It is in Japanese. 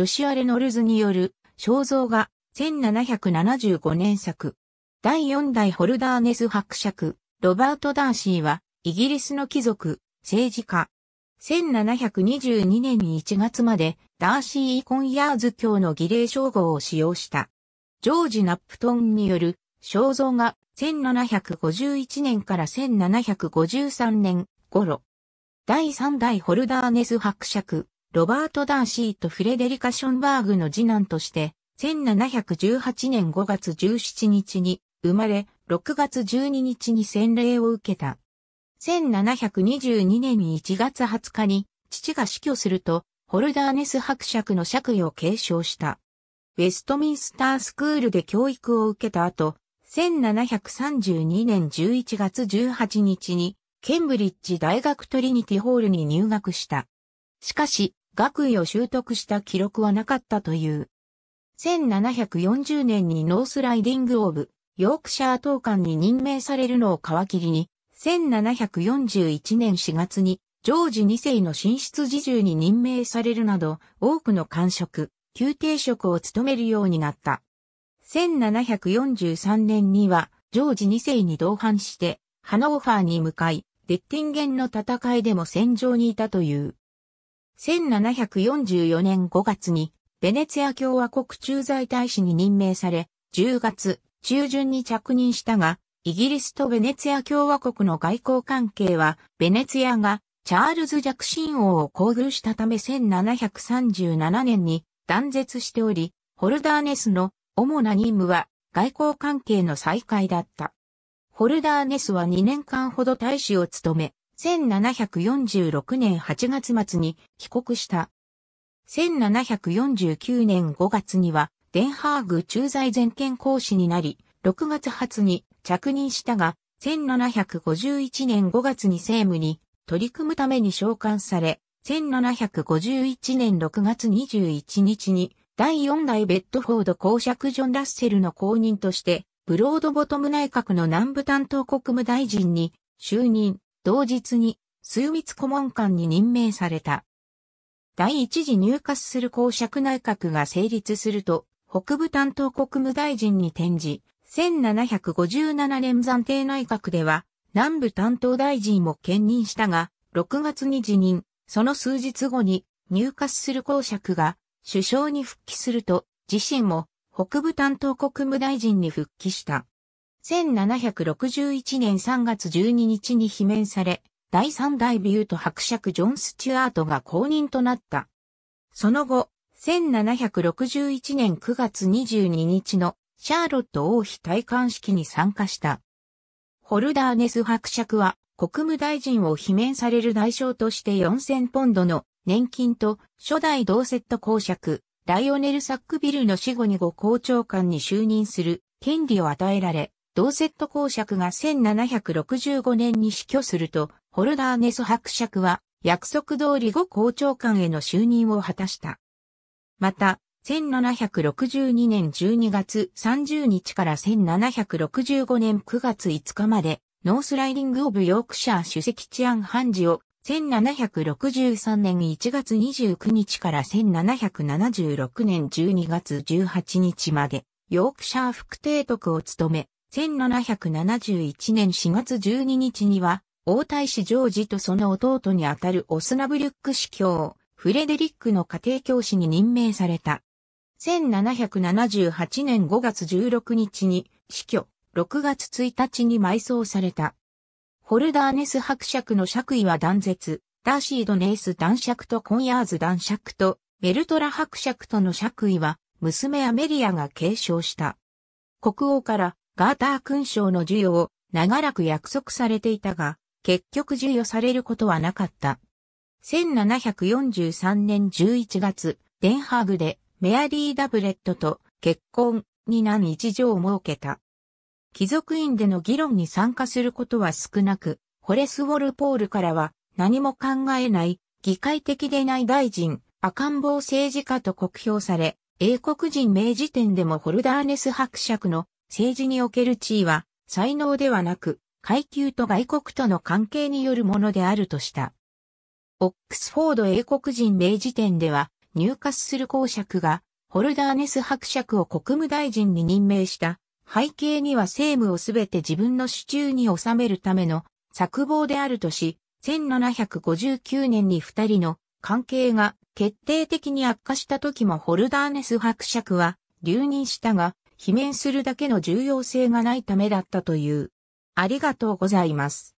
ジョシュア・レノルズによる肖像画1775年作。第4代ホルダーネス伯爵、ロバート・ダーシーは、イギリスの貴族、政治家。1722年に1月まで、ダーシー・イコンヤーズ教の儀礼称号を使用した。ジョージ・ナップトンによる肖像画1751年から1753年頃。第3代ホルダーネス伯爵、ロバート・ダーシーとフレデリカ・ションバーグの次男として、1718年5月17日に生まれ、6月12日に洗礼を受けた。1722年1月20日に父が死去すると、ホルダーネス伯爵の爵位を継承した。ウェストミンスタースクールで教育を受けた後、1732年11月18日に、ケンブリッジ大学トリニティホールに入学した。しかし、学位を習得した記録はなかったという。1740年にノースライディング・オブ・ヨークシャー当館に任命されるのを皮切りに、1741年4月にジョージ2世の進出侍従に任命されるなど、多くの官職、宮廷職を務めるようになった。1743年には、ジョージ2世に同伴して、ハノーファーに向かい、デッティンゲンの戦いでも戦場にいたという。1744年5月に、ベネツィア共和国駐在大使に任命され、10月中旬に着任したが、イギリスとベネツィア共和国の外交関係は、ベネツィアがチャールズ・ジャクシン王を厚遇したため1737年に断絶しており、ホルダーネスの主な任務は外交関係の再開だった。ホルダーネスは2年間ほど大使を務め、1746年8月末に帰国した。1749年5月には、デンハーグ駐在全権公使になり、6月初に着任したが、1751年5月に政務に取り組むために召喚され、1751年6月21日に第4代ベッドフォード公爵ジョン・ラッセルの後任として、ブロードボトム内閣の南部担当国務大臣に就任。同日に、枢密顧問官に任命された。第一次入閣する公爵内閣が成立すると、北部担当国務大臣に転じ、1757年暫定内閣では、南部担当大臣も兼任したが、6月に辞任、その数日後に入閣する公爵が首相に復帰すると、自身も北部担当国務大臣に復帰した。1761年3月12日に罷免され、第3代ビュート伯爵ジョン・スチュアートが公認となった。その後、1761年9月22日のシャーロット王妃戴冠式に参加した。ホルダーネス伯爵は国務大臣を罷免される代償として4000ポンドの年金と初代同セット公爵、ライオネル・サックビルの死後に後校長官に就任する権利を与えられ、同セット公爵が1765年に死去すると、ホルダーネス伯爵は約束通り後校長官への就任を果たした。また、1762年12月30日から1765年9月5日まで、ノースライディング・オブ・ヨークシャー主席治安判事を、1763年1月29日から1776年12月18日まで、ヨークシャー副提督を務め、1771年4月12日には、王太子ジョージとその弟にあたるオスナブリュック司教、フレデリックの家庭教師に任命された。1778年5月16日に死去、6月1日に埋葬された。ホルダーネス伯爵の爵位は断絶、ダーシードネース男爵とコンヤーズ男爵とベルトラ伯爵との爵位は娘アメリアが継承した。国王からガーター勲章の授与を長らく約束されていたが、結局授与されることはなかった。1743年11月、デンハーグでメアリー・ダブレットと結婚に難一条を設けた。貴族院での議論に参加することは少なく、ホレス・ウォルポールからは何も考えない、議会的でない大臣、赤ん坊政治家と酷評され、英国人名辞典でもホルダーネス伯爵の政治における地位は、才能ではなく、階級と外国との関係によるものであるとした。オックスフォード英国人名辞典では、入荷する公爵が、ホルダーネス伯爵を国務大臣に任命した。背景には政務をすべて自分の手中に収めるための策謀であるとし、1759年に二人の関係が決定的に悪化した時もホルダーネス伯爵は留任したが、罷免するだけの重要性がないためだったという。ありがとうございます。